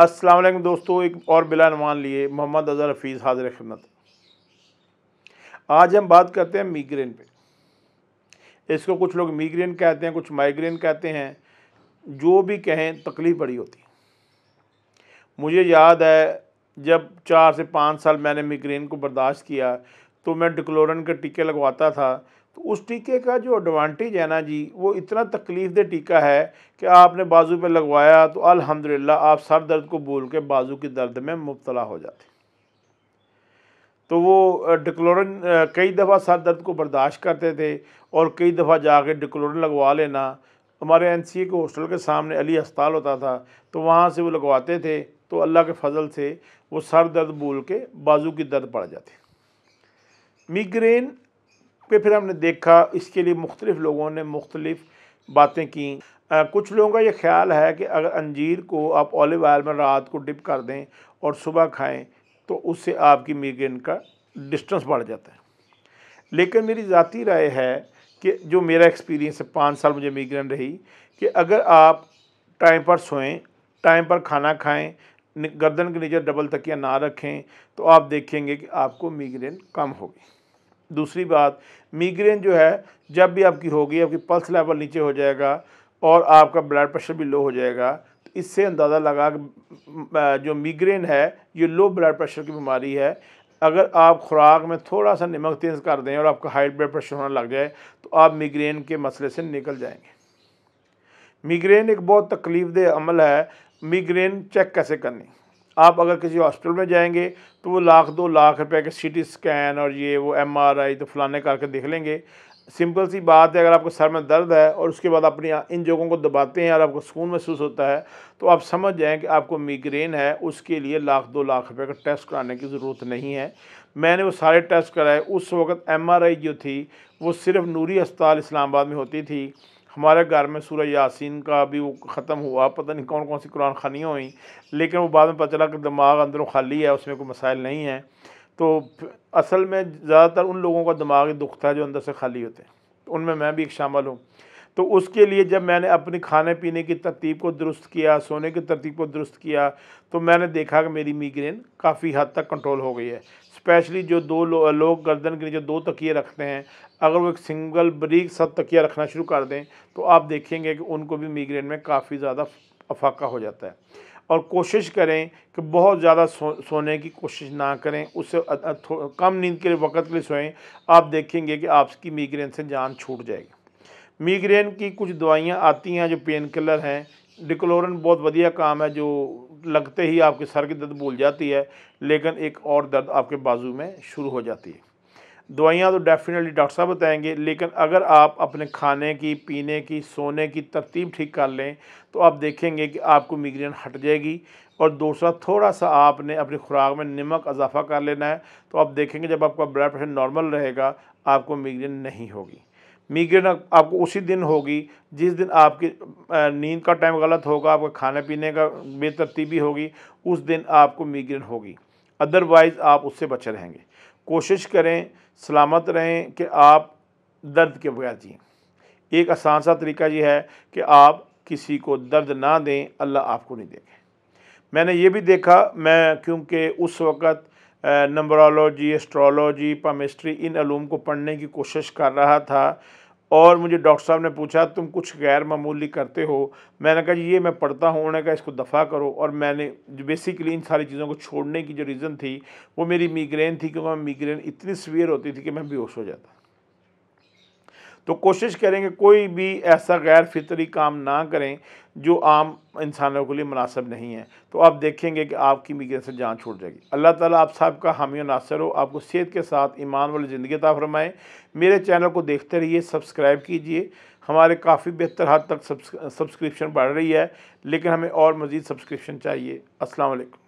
असलम दोस्तों एक और बिला नुमान लिए मोहम्मद अजहर हफीज़ हाजिर खिदमत आज हम बात करते हैं मीग्रेन पे इसको कुछ लोग मीग्रेन कहते हैं कुछ माइग्रेन कहते हैं जो भी कहें तकलीफ़ बड़ी होती है मुझे याद है जब चार से पाँच साल मैंने मीग्रेन को बर्दाश्त किया तो मैं डिक्लोरन के टीके लगवाता था तो उस टीके का जो एडवांटेज है ना जी वो इतना तकलीफ दे टीका है कि आपने बाजू पे लगवाया तो अल्हम्दुलिल्लाह आप सर दर्द को भूल के बाजू के दर्द में मुबतला हो जाते तो वो डिक्लोरन कई दफ़ा सर दर्द को बर्दाश्त करते थे और कई दफ़ा जाके डिक्लोरिन लगवा लेना हमारे एन सी ए के हॉस्टल के सामने अली अस्पताल होता था तो वहाँ से वो लगवाते थे तो अल्लाह के फजल से वो सर दर्द भूल के बाजू की दर्द पड़ जाते मिग्रेन पे फिर हमने देखा इसके लिए मुख्तलिफ़ लोगों ने मुख्तलिफ़ बातें की आ, कुछ लोगों का ये ख्याल है कि अगर अंजीर को आप ऑलिव ऑयल में रात को डिप कर दें और सुबह खाएं तो उससे आपकी मीग्रेन का डिस्टेंस बढ़ जाता है लेकिन मेरी ज़ाती राय है कि जो मेरा एक्सपीरियंस है पाँच साल मुझे मीग्रेन रही कि अगर आप टाइम पर सोएं टाइम पर खाना खाएं गर्दन के नीचे डबल तकिया ना रखें तो आप देखेंगे कि आपको मीग्रेन कम होगी दूसरी बात मीग्रेन जो है जब भी आपकी होगी आपकी पल्स लेवल नीचे हो जाएगा और आपका ब्लड प्रेशर भी लो हो जाएगा तो इससे अंदाज़ा लगा कि जो मीग्रेन है ये लो ब्लड प्रेशर की बीमारी है अगर आप खुराक में थोड़ा सा नमक तेज़ कर दें और आपका हाई ब्लड प्रेशर होना लग जाए तो आप मीग्रेन के मसले से निकल जाएंगे मीग्रेन एक बहुत तकलीफ़ अमल है मीग्रेन चेक कैसे करनी आप अगर किसी हॉस्पिटल में जाएंगे तो वो लाख दो लाख रुपए के सीटी स्कैन और ये वो एमआरआई तो फलाने करके देख लेंगे सिंपल सी बात है अगर आपको सर में दर्द है और उसके बाद अपनी इन जगहों को दबाते हैं और आपको सुकून महसूस होता है तो आप समझ जाएँ कि आपको मीग्रेन है उसके लिए लाख दो लाख रुपये का टेस्ट कराने की ज़रूरत नहीं है मैंने वो सारे टेस्ट कराए उस वक्त एम जो थी वो सिर्फ नूरी अस्पताल इस्लामाबाद में होती थी हमारे घर में सूर्य यासीन का भी वो ख़त्म हुआ पता नहीं कौन कौन सी कुरान खानी हुई लेकिन वो बाद में पता चला कि दिमाग अंदरों खाली है उसमें कोई मसाइल नहीं है तो असल में ज़्यादातर उन लोगों का दिमाग ही दुखता है जो अंदर से खाली होते हैं उनमें मैं भी एक शामिल हूँ तो उसके लिए जब मैंने अपनी खाने पीने की तरतीब को दुरुस्त किया सोने की तरतीब को दुरुस्त किया तो मैंने देखा कि मेरी मीग्रेन काफ़ी हद तक कंट्रोल हो गई है स्पेशली जो दो लो, लोग गर्दन के नीचे दो तकिए रखते हैं अगर वो एक सिंगल ब्रिक सब तकिया रखना शुरू कर दें तो आप देखेंगे कि उनको भी मीग्रेन में काफ़ी ज़्यादा अफाका हो जाता है और कोशिश करें कि बहुत ज़्यादा सो, सोने की कोशिश ना करें उससे कम नींद के लिए वक्त के लिए सोएं आप देखेंगे कि आपकी मीग्रेन से जान छूट जाएगी मीग्रेन की कुछ दवाइयाँ आती हैं जो पेन किलर हैं डिक्लोरन बहुत बढ़िया काम है जो लगते ही आपके सर की दर्द भूल जाती है लेकिन एक और दर्द आपके बाजू में शुरू हो जाती है दवाइयाँ तो डेफिनेटली डॉक्टर साहब बताएंगे लेकिन अगर आप अपने खाने की पीने की सोने की तरतीब ठीक कर लें तो आप देखेंगे कि आपको मिग्रेन हट जाएगी और दूसरा थोड़ा सा आपने अपनी खुराक में नमक इजाफा कर लेना है तो आप देखेंगे जब आपका ब्लड प्रेशर नॉर्मल रहेगा आपको मिग्रेन नहीं होगी मीग्रेन आपको उसी दिन होगी जिस दिन आपकी नींद का टाइम गलत होगा आपका खाने पीने का बेतरतीबी होगी उस दिन आपको मीग्रेन होगी अदरवाइज़ आप उससे बचे रहेंगे कोशिश करें सलामत रहें कि आप दर्द के बगैर जी एक आसान सा तरीका ये है कि आप किसी को दर्द ना दें अल्लाह आपको नहीं देंगे मैंने ये भी देखा मैं क्योंकि उस वक़्त नंबरोलॉजी एस्ट्रोलॉजी पामिस्ट्री इन अलूम को पढ़ने की कोशिश कर रहा था और मुझे डॉक्टर साहब ने पूछा तुम कुछ गैर मामूली करते हो मैंने कहा जी ये मैं पढ़ता हूँ उन्होंने कहा इसको दफ़ा करो और मैंने जो बेसिकली इन सारी चीज़ों को छोड़ने की जो रीज़न थी वो मेरी मीग्रेन थी क्योंकि मैं मीग्रेन इतनी सवियर होती थी कि मैं बेहोश हो जाता तो कोशिश करेंगे कोई भी ऐसा गैर फितरी काम ना करें जो आम इंसानों के लिए मुनासब नहीं है तो आप देखेंगे कि आपकी मीगरेन से जान छूट जाएगी अल्लाह ताला आप साहब का हामी नासर हो आपको सेहत के साथ ईमान वाली ज़िंदगी ता फरमाएँ मेरे चैनल को देखते रहिए सब्सक्राइब कीजिए हमारे काफ़ी बेहतर हद तक सब्सक्रिप्शन बढ़ रही है लेकिन हमें और मज़ीद सब्सक्रिप्शन चाहिए असलकम